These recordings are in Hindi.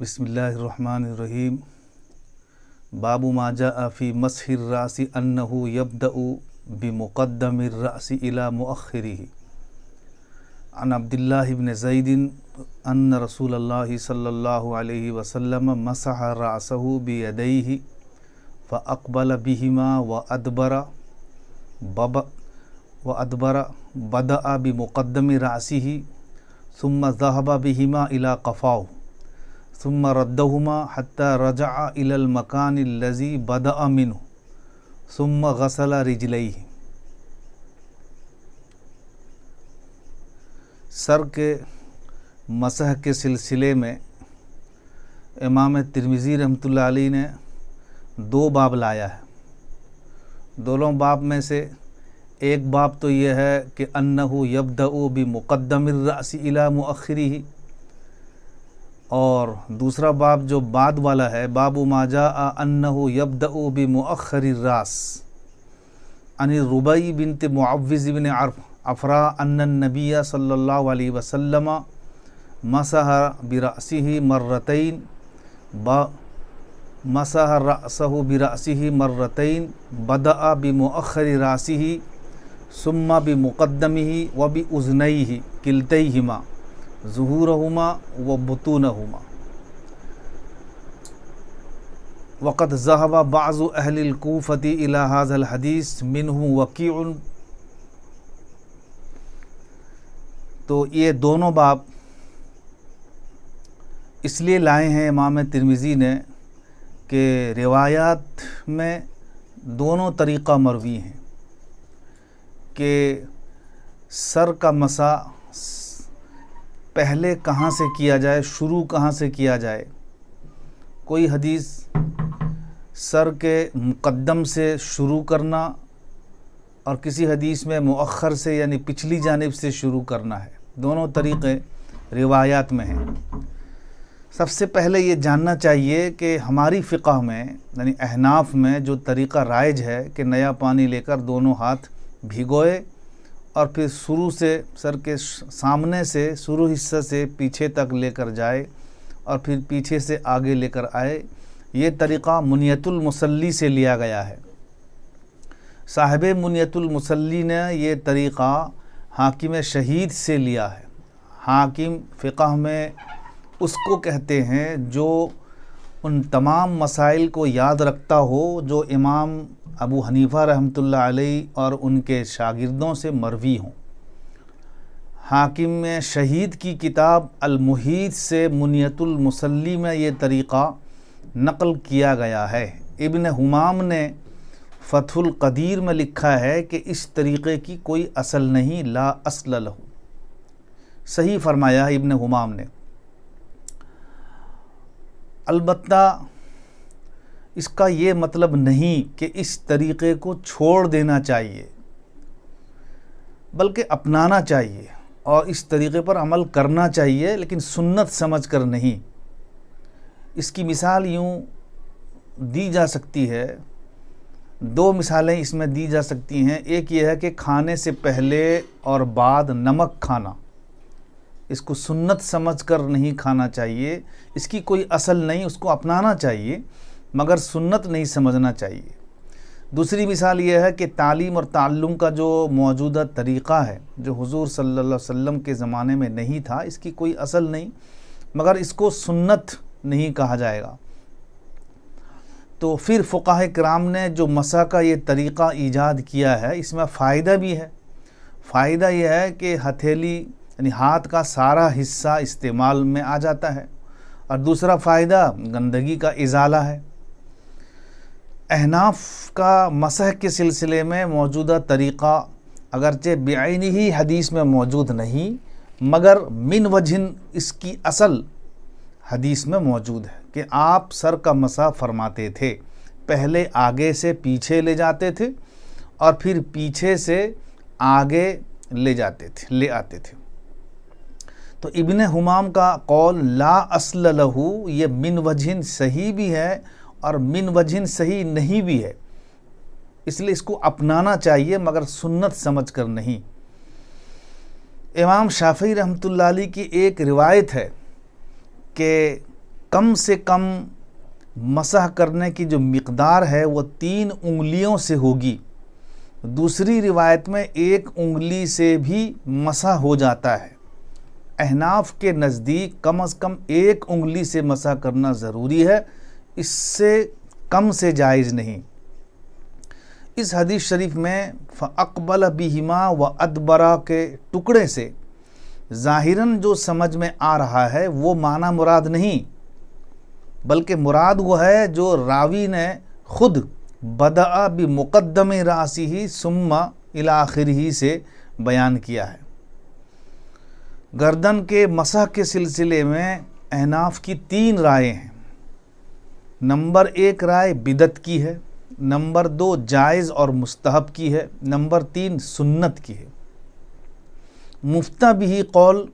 बसमीम बाबू माजा आफ़ी मसहिर रासी अन्नहु यबद बिमुक़दम रासी इला मखरी अन अब्दुल्लाबिन ज़ैदिन अन रसूल सल्ला वसम मसह रासहु बदई व अकबल बिहिमा व अदबरा बब व अदबरा बदा बिमुक़दम रासी सुम जहबा बिहिमा इला कफ़ाऊ सुम रद्दहुमा हती रजा इलल मकान लजी बद अमिन सुम गसल रिजलई सर के मसह के सिलसिले में इमाम तिरमिज़ी रहमत ने दो बाब लाया है दोनों बाब में से एक बाब तो यह है कि अन्नहु यबदऊ भी मुक़दमरसी इला मखरी और दूसरा बाब जो बाद वाला है बाबू माजा अन्नहु यबदअ बि मखर रास अनि रुबई बिनत मुआवज़ बिन अरफ अफ़रा अन्न नबिया सल्ला वसम मसह बिरासी मर्रतैन ब मसह रसहु बिरासी मर्रतैन बदा बिमखर रासी सुम्मा ही व बि उजनई ही किलतई हिमा जहूर हुमा व बतून हुमा वक़त जहबा बाज़ अहलकूफ़ती इलाहाज़ल हदीस मिन वकी तो ये दोनों बाप इसलिए लाए हैं इमाम तिरमिज़ी ने कि रिवायात में दोनों तरीक़ा मरवी हैं कि सर का मसा पहले कहाँ से किया जाए शुरू कहाँ से किया जाए कोई हदीस सर के मुकदम से शुरू करना और किसी हदीस में मौखर से यानी पिछली जानब से शुरू करना है दोनों तरीक़े रिवायात में हैं सबसे पहले ये जानना चाहिए कि हमारी फ़िका में यानी अहनाफ में जो तरीक़ा राइज है कि नया पानी लेकर दोनों हाथ भिगोए और फिर शुरू से सर के सामने से शुरू हिस्से से पीछे तक लेकर जाए और फिर पीछे से आगे लेकर आए ये तरीक़ा मुनियतुल मुसल्ली से लिया गया है साहब मुनियतुल मुसल्ली ने ये तरीक़ा हाकिम शहीद से लिया है हाकिम फ़िक़ह में उसको कहते हैं जो उन तमाम मसाइल को याद रखता हो जो इमाम अबू हनीफ़ा रहमतुल्लाह अलैहि और उनके शागिर्दों से मरवी हों हाकिम में शहीद की किताब मुहीद से मुनियतुल मुसल्ली में ये तरीक़ा नकल किया गया है इब्न हुमाम ने फतहुल कदीर में लिखा है कि इस तरीक़े की कोई असल नहीं ला असल लहू सही फरमाया है इब्न हुमाम ने अलबत् इसका ये मतलब नहीं कि इस तरीक़े को छोड़ देना चाहिए बल्कि अपनाना चाहिए और इस तरीक़े पर अमल करना चाहिए लेकिन सुन्नत समझ कर नहीं इसकी मिसाल यूँ दी जा सकती है दो मिसालें इसमें दी जा सकती हैं एक ये है कि खाने से पहले और बाद नमक खाना इसको सुन्नत समझकर नहीं खाना चाहिए इसकी कोई असल नहीं उसको अपनाना चाहिए मगर सुन्नत नहीं समझना चाहिए दूसरी मिसाल यह है कि तालीम और ताल्लुम का जो मौजूदा तरीक़ा है जो हुजूर सल्लल्लाहु अलैहि वसल्लम के ज़माने में नहीं था इसकी कोई असल नहीं मगर इसको सुन्नत नहीं कहा जाएगा तो फिर फ़ुकाह कराम ने जो मसा का ये तरीक़ा ईजाद किया है इसमें फ़ायदा भी है फ़ायदा यह है कि हथेली यानी हाथ का सारा हिस्सा इस्तेमाल में आ जाता है और दूसरा फ़ायदा गंदगी का इजाला है अहनाफ का मसह के सिलसिले में मौजूदा तरीक़ा अगरचे बेआन ही हदीस में मौजूद नहीं मगर मिन वजन इसकी असल हदीस में मौजूद है कि आप सर का मसा फरमाते थे पहले आगे से पीछे ले जाते थे और फिर पीछे से आगे ले जाते थे ले आते थे तो इबन हमाम का कौल ला असल लहू ये मिन वजिन सही भी है और मिन वजिन सही नहीं भी है इसलिए इसको अपनाना चाहिए मगर सुन्नत समझ कर नहीं इमाम शाफी रहमतुल्लाह की एक रिवायत है कि कम से कम मसह करने की जो मकदार है वो तीन उंगलियों से होगी दूसरी रिवायत में एक उंगली से भी मसह हो जाता है अहनाफ के नज़दीक कम अज़ कम एक उंगली से मसा करना ज़रूरी है इससे कम से जायज़ नहीं इस हदीस शरीफ में फ़अकबल बिहिमा व अदबरा के टुकड़े से ज़ाहिरन जो समझ में आ रहा है वो माना मुराद नहीं बल्कि मुराद वो है जो रावी ने खुद बदा भी मुकदम राशि ही सुम्मा इलाखिर ही से बयान किया है गर्दन के मसह के सिलसिले में अहनाफ की तीन राय हैं नंबर एक राय बिदत की है नंबर दो जायज़ और मुस्तहब की है नंबर तीन सुन्नत की है मुफ्ता भी कौल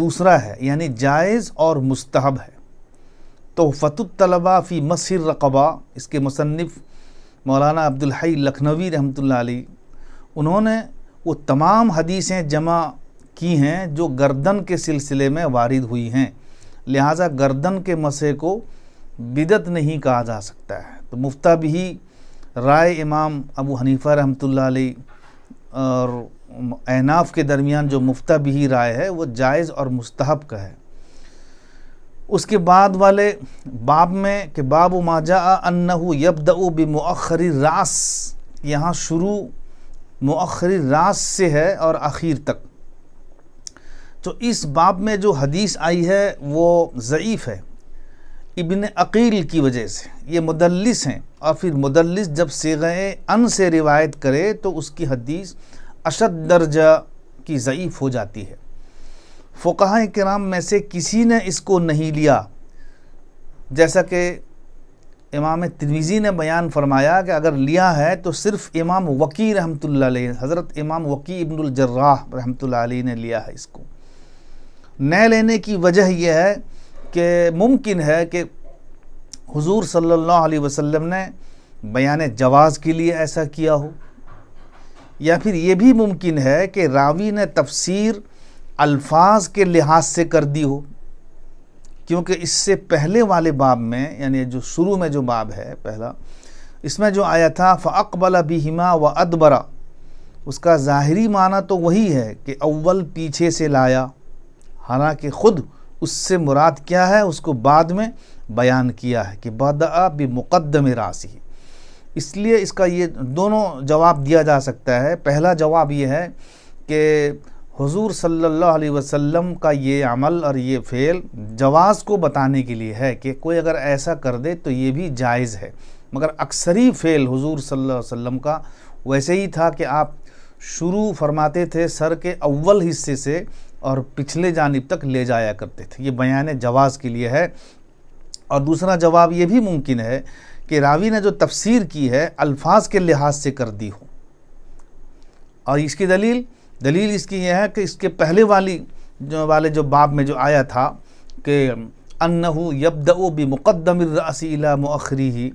दूसरा है यानी जायज़ और मुस्तहब है तो तलबा फ़ी मसर रकबा इसके मुसनफ़ मौलाना अब्दुल हई लखनवी रहमत उन्होंने वो तमाम हदीसें जमा की हैं जो गर्दन के सिलसिले में वारिद हुई हैं लिहाजा गर्दन के मसे को बिदत नहीं कहा जा सकता है तो मुफ्ता भी राय इमाम अबू हनीफ़ा रहमतुल्लाह और एनाफ के दरमियान जो मुफ्ता भी राय है वो जायज़ और मुस्तहब का है उसके बाद वाले बाब में कि बाब माजा अन्नहु यबद बमखरी रास यहाँ शुरू मखरी रास से है और आखिर तक तो इस बाब में जो हदीस आई है वो ज़यीफ़ है इबन अकील की वजह से ये मुदलिस हैं और फिर मुदलिस जब से गए अन से रिवायत करे तो उसकी हदीस अशद दर्जा की ज़यीफ़ हो जाती है फ़ुकाह कराम में से किसी ने इसको नहीं लिया जैसा कि इमाम तिरमिज़ी ने बयान फरमाया कि अगर लिया है तो सिर्फ इमाम वकी रहमतुल्लाह हज़रत इमाम वकी इब्नुल जर्राह रहमतुल्लाह ने लिया है इसको न लेने की वजह यह है कि मुमकिन है कि हुजूर सल्लल्लाहु अलैहि वसल्लम ने बयान जवाज़ के लिए ऐसा किया हो या फिर ये भी मुमकिन है कि रावी ने तफसीर अल्फाज के लिहाज से कर दी हो क्योंकि इससे पहले वाले बाब में यानी जो शुरू में जो बाब है पहला इसमें जो आया था फ़अक़बला बिहिमा व अदबरा उसका ज़ाहरी माना तो वही है कि अव्वल पीछे से लाया हालांकि ख़ुद उससे मुराद क्या है उसको बाद में बयान किया है कि बदा भी मुक़दम राशि इसलिए इसका ये दोनों जवाब दिया जा सकता है पहला जवाब ये है कि हुजूर सल्लल्लाहु अलैहि वसल्लम का ये अमल और ये फ़ेल जवाज़ को बताने के लिए है कि कोई अगर ऐसा कर दे तो ये भी जायज़ है मगर अक्सरी फ़ेल हुजूर सल्लल्लाहु अलैहि वसल्लम का वैसे ही था कि आप शुरू फरमाते थे सर के अव्वल हिस्से से और पिछले जानब तक ले जाया करते थे ये बयान जवाज़ के लिए है और दूसरा जवाब ये भी मुमकिन है कि रावी ने जो तफसीर की है अल्फाज के लिहाज से कर दी हो और इसकी दलील दलील इसकी यह है कि इसके पहले वाली जो वाले जो बाब में जो आया था कि अन्नहु यबदो बि मुक़दमरसीला मखरी ही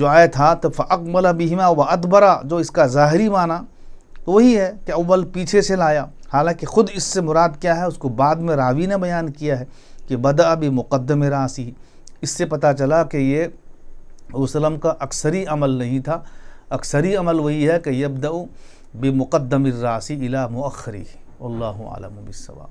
जो आया था तो फ़कमला बिहिमा व अदबरा जो इसका ज़ाहरी माना तो वही है कि अव्वल पीछे से लाया हालांकि ख़ुद इससे मुराद क्या है उसको बाद में रावी ने बयान किया है कि बद भी मुक़दम रासी इससे पता चला कि ये वसलम का अक्सरी अमल नहीं था अक्सरी अमल वही है कि यबद मुकदम रासी इला मखरी अल्लाम सवाब